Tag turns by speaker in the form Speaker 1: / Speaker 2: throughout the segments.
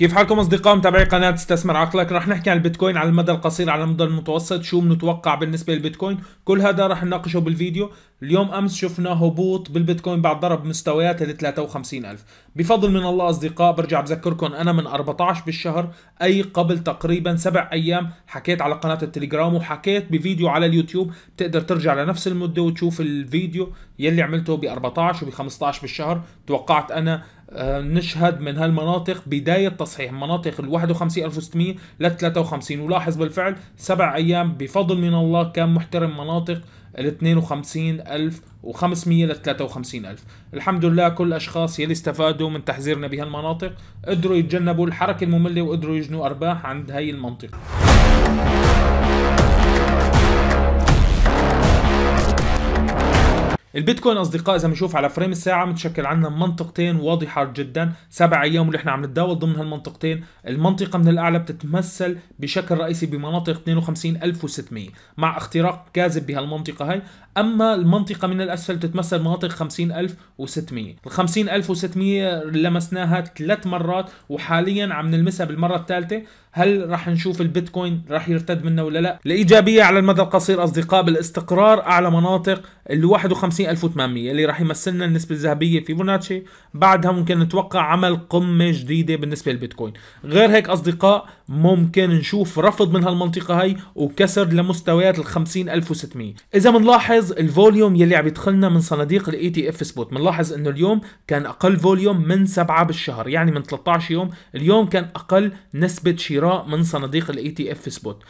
Speaker 1: كيف حالكم اصدقاء متابعي قناه استثمر عقلك رح نحكي عن البيتكوين على المدى القصير على المدى المتوسط شو بنتوقع بالنسبه للبيتكوين كل هذا رح نناقشه بالفيديو اليوم امس شفنا هبوط بالبيتكوين بعد ضرب مستويات ال 53 الف بفضل من الله اصدقاء برجع بذكركم انا من 14 بالشهر اي قبل تقريبا سبع ايام حكيت على قناه التليجرام وحكيت بفيديو على اليوتيوب بتقدر ترجع لنفس المده وتشوف الفيديو يلي عملته ب 14 وب 15 بالشهر توقعت انا آه، نشهد من هالمناطق بداية تصحيح مناطق ال 51600 لل 53 ولاحظ بالفعل سبع أيام بفضل من الله كان محترم مناطق ال 52500 لل 53000 الحمد لله كل الأشخاص يلي استفادوا من تحذيرنا بهالمناطق قدروا يتجنبوا الحركة المملة وقدروا يجنوا أرباح عند هاي المنطقة البيتكوين اصدقاء اذا بنشوف على فريم الساعه متشكل عنا منطقتين واضحه جدا سبع ايام اللي احنا عم نتداول ضمن هالمنطقتين المنطقه من الاعلى بتتمثل بشكل رئيسي بمناطق 52600 مع اختراق كاذب بهالمنطقه هاي اما المنطقه من الاسفل بتتمثل مناطق 50600 ال 50600 لمسناها ثلاث مرات وحاليا عم نلمسها بالمره الثالثه هل راح نشوف البيتكوين راح يرتد منا ولا لا الايجابيه على المدى القصير اصدقاء بالاستقرار اعلى مناطق ال 51800 اللي راح يمثلنا النسبه الذهبيه في بوناتشي بعدها ممكن نتوقع عمل قمه جديده بالنسبه للبيتكوين غير هيك اصدقاء ممكن نشوف رفض من هالمنطقه هي وكسر لمستويات ال 50600 اذا بنلاحظ الفوليوم يلي عم يدخلنا من صناديق الاي تي اف سبوت بنلاحظ انه اليوم كان اقل فوليوم من سبعة بالشهر يعني من 13 يوم اليوم كان اقل نسبه شراء الشراء من صناديق الاي تي اف سبوت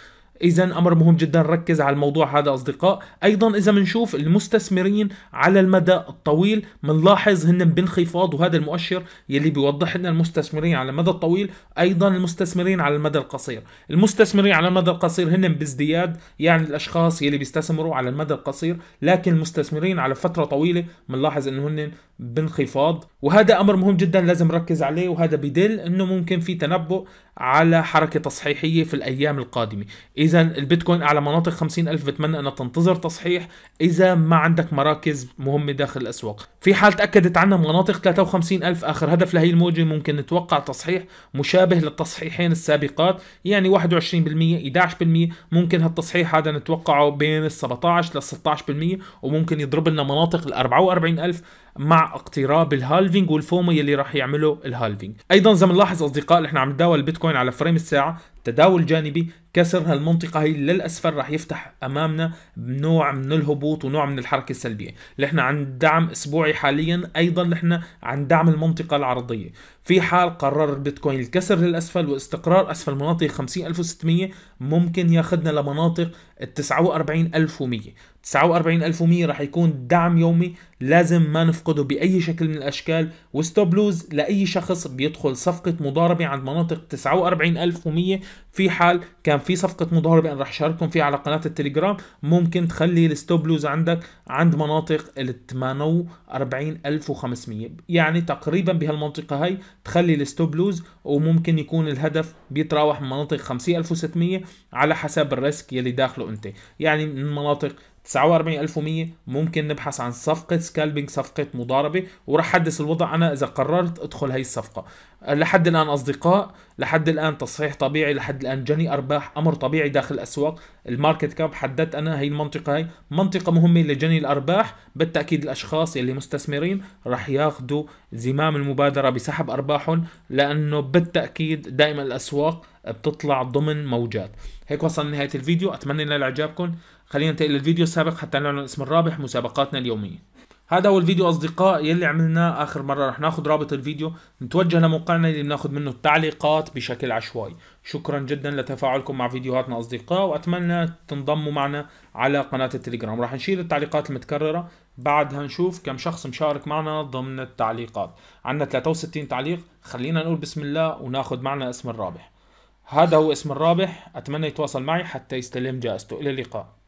Speaker 1: اذا امر مهم جدا ركز على الموضوع هذا اصدقاء ايضا اذا بنشوف المستثمرين على المدى الطويل بنلاحظ هن بانخفاض وهذا المؤشر يلي بيوضح لنا المستثمرين على المدى الطويل ايضا المستثمرين على المدى القصير المستثمرين على المدى القصير هن بازدياد يعني الاشخاص يلي بيستثمروا على المدى القصير لكن المستثمرين على فتره طويله بنلاحظ انه هن بانخفاض وهذا امر مهم جدا لازم نركز عليه وهذا بدل انه ممكن في تنبؤ على حركه تصحيحيه في الايام القادمه اذا البيتكوين على مناطق 50000 بتمنى انها تنتظر تصحيح اذا ما عندك مراكز مهمه داخل الاسواق في حال تاكدت عنا مناطق 53000 اخر هدف لهي الموجه ممكن نتوقع تصحيح مشابه للتصحيحين السابقات يعني 21% 11% ممكن هالتصحيح هذا نتوقعه بين ال 17 لل 16% وممكن يضرب لنا مناطق ال 44000 مع اقتراب الهالفينج والفومو يلي راح يعمله الهالفينج ايضا زي ما نلاحظ اصدقاء اللي احنا عم نداول البيتكوين على فريم الساعه تداول جانبي كسر هالمنطقة هي للأسفل راح يفتح أمامنا نوع من الهبوط ونوع من الحركة السلبية نحن عن دعم أسبوعي حاليا أيضا نحن عن دعم المنطقة العرضية في حال قرر البيتكوين الكسر للأسفل واستقرار أسفل مناطق 50600 ممكن ياخذنا لمناطق 49100 49100 راح يكون دعم يومي لازم ما نفقده بأي شكل من الأشكال وستوب لوز لأي شخص بيدخل صفقة مضاربة عند مناطق 49100 في حال كان في صفقه مضاربه انا رح اشارككم فيها على قناه التليجرام ممكن تخلي الستوب لوز عندك عند مناطق ال 48500 يعني تقريبا بهالمنطقه هي تخلي الستوب لوز وممكن يكون الهدف بيتراوح من مناطق 50600 على حسب الريسك يلي داخله انت يعني من مناطق 49100 ممكن نبحث عن صفقة سكالبينج صفقة مضاربة وراح حدث الوضع أنا إذا قررت أدخل هاي الصفقة لحد الآن أصدقاء لحد الآن تصحيح طبيعي لحد الآن جني أرباح أمر طبيعي داخل الأسواق الماركت كاب حددت أنا هي المنطقة هاي منطقة مهمة لجني الأرباح بالتأكيد الأشخاص يلي مستثمرين راح ياخذوا زمام المبادرة بسحب أرباحهم لأنه بالتأكيد دائما الأسواق بتطلع ضمن موجات هيك وصلنا لنهايه الفيديو اتمنى ينال اعجابكم خلينا ننتقل للفيديو السابق حتى نعلن اسم الرابح مسابقاتنا اليوميه هذا هو الفيديو اصدقاء يلي عملناه اخر مره رح ناخذ رابط الفيديو نتوجه لموقعنا اللي بناخذ منه التعليقات بشكل عشوائي شكرا جدا لتفاعلكم مع فيديوهاتنا اصدقاء واتمنى تنضموا معنا على قناه التليجرام رح نشيل التعليقات المتكرره بعدها نشوف كم شخص مشارك معنا ضمن التعليقات عندنا 63 تعليق خلينا نقول بسم الله وناخذ معنا اسم الرابح هذا هو اسم الرابح أتمنى يتواصل معي حتى يستلم جائزته إلى اللقاء